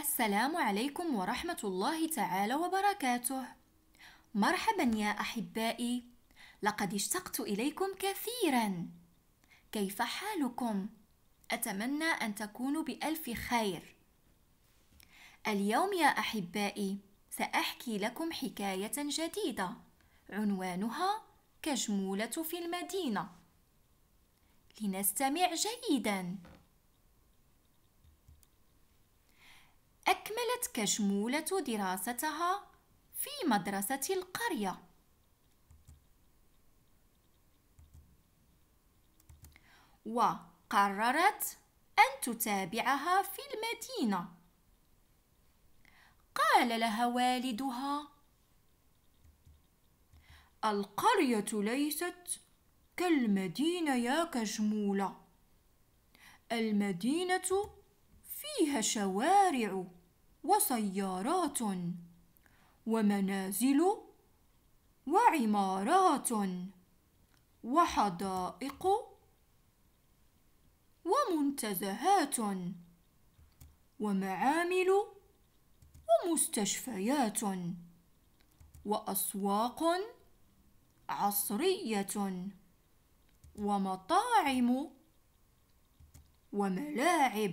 السلام عليكم ورحمة الله تعالى وبركاته. مرحبا يا أحبائي، لقد اشتقت إليكم كثيرا. كيف حالكم؟ أتمنى أن تكونوا بألف خير. اليوم يا أحبائي سأحكي لكم حكاية جديدة عنوانها كجمولة في المدينة. لنستمع جيداً. أكملت كشمولة دراستها في مدرسة القرية وقررت أن تتابعها في المدينة قال لها والدها القرية ليست كالمدينة يا كشمولة المدينة فيها شوارع وسيارات ومنازل وعمارات وحدائق ومنتزهات ومعامل ومستشفيات واسواق عصريه ومطاعم وملاعب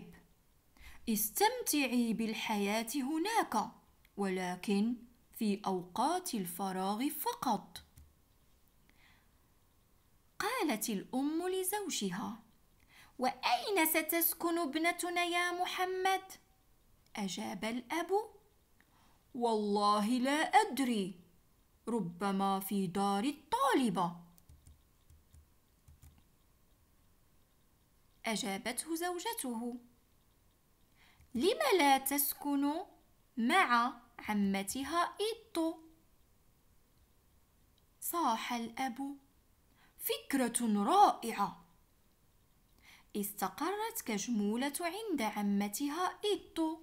استمتعي بالحياة هناك ولكن في أوقات الفراغ فقط قالت الأم لزوجها وأين ستسكن ابنتنا يا محمد؟ أجاب الأب والله لا أدري ربما في دار الطالبة أجابته زوجته لم لا تسكن مع عمتها إيتو صاح الأب فكرة رائعة استقرت كجمولة عند عمتها إيتو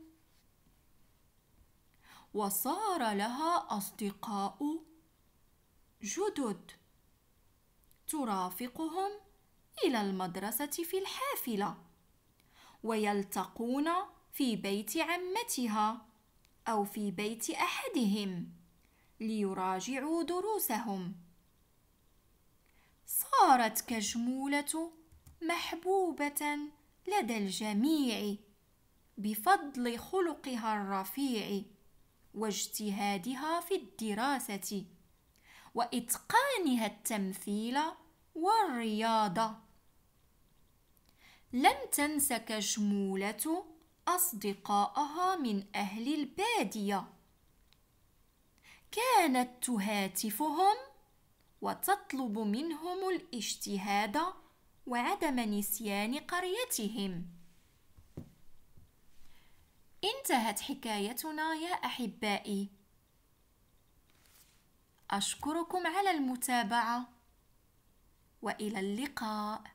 وصار لها أصدقاء جدد ترافقهم إلى المدرسة في الحافلة ويلتقون في بيت عمتها أو في بيت أحدهم ليراجعوا دروسهم صارت كجمولة محبوبة لدى الجميع بفضل خلقها الرفيع واجتهادها في الدراسة وإتقانها التمثيل والرياضة لم تنس كجمولة أصدقائها من أهل البادية كانت تهاتفهم وتطلب منهم الاجتهاد وعدم نسيان قريتهم انتهت حكايتنا يا أحبائي أشكركم على المتابعة وإلى اللقاء